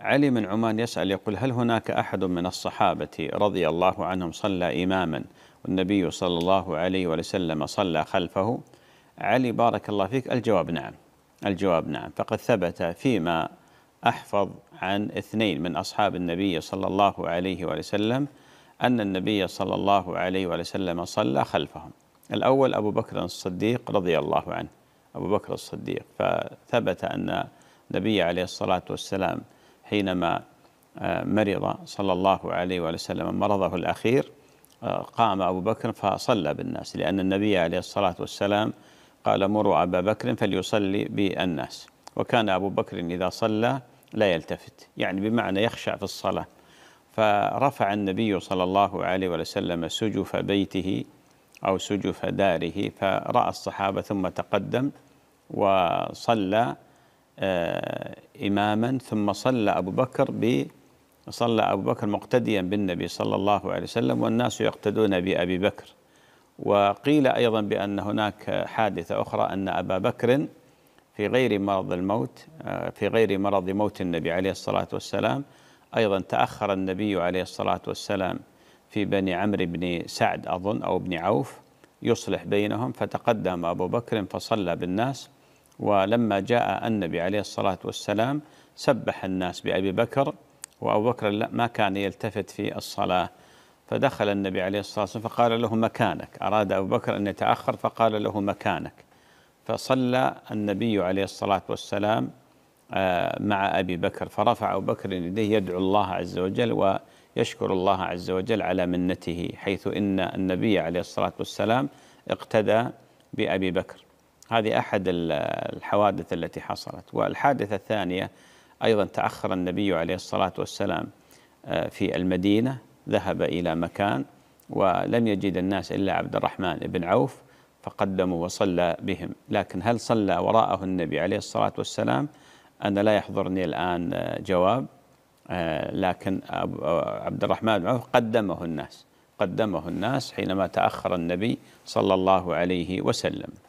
علي من عمان يسأل يقول هل هناك أحد من الصحابة رضي الله عنهم صلى إماما والنبي صلى الله عليه وسلم صلى خلفه علي بارك الله فيك الجواب نعم الجواب نعم فقد ثبت فيما أحفظ عن اثنين من أصحاب النبي صلى الله عليه وسلم أن النبي صلى الله عليه وسلم صلى خلفهم الأول أبو بكر الصديق رضي الله عنه أبو بكر الصديق فثبت أن النبي عليه الصلاة والسلام حينما آه، مرض صلى الله عليه وآله وسلم مرضه الأخير آه، قام أبو بكر فصلى بالناس لأن النبي عليه الصلاة والسلام قال مروا أبا بكر فليصلي بالناس وكان أبو بكر إذا صلى لا يلتفت يعني بمعنى يخشع في الصلاة فرفع النبي صلى الله عليه وسلم سجف بيته أو سجف داره فرأى الصحابة ثم تقدم وصلى آه، إماما ثم صلى أبو بكر ب صلى أبو بكر مقتديا بالنبي صلى الله عليه وسلم والناس يقتدون بأبي بكر وقيل أيضا بأن هناك حادثة أخرى أن أبا بكر في غير مرض الموت آه، في غير مرض موت النبي عليه الصلاة والسلام أيضا تأخر النبي عليه الصلاة والسلام في بني عمرو بن سعد أظن أو بن عوف يصلح بينهم فتقدم أبو بكر فصلى بالناس ولما جاء النبي عليه الصلاة والسلام سبح الناس بأبي بكر وأبو بكر ما كان يلتفت في الصلاة فدخل النبي عليه الصلاة والسلام فقال له مكانك أراد أبو بكر أن يتأخر فقال له مكانك فصلى النبي عليه الصلاة والسلام آه، مع أبي بكر فرفع أبو بكر يديه يدعو الله عز وجل ويشكر الله عز وجل على منته حيث إن النبي عليه الصلاة والسلام اقتدى بأبي بكر هذه أحد الحوادث التي حصلت والحادثة الثانية أيضا تأخر النبي عليه الصلاة والسلام آه، في المدينة ذهب إلى مكان ولم يجد الناس إلا عبد الرحمن بن عوف فقدموا وصلى بهم لكن هل صلى وراءه النبي عليه الصلاة والسلام أنا لا يحضرني الآن آه، جواب آه، لكن عبد الرحمن بن عوف قدمه الناس قدمه الناس حينما تأخر النبي صلى الله عليه وسلم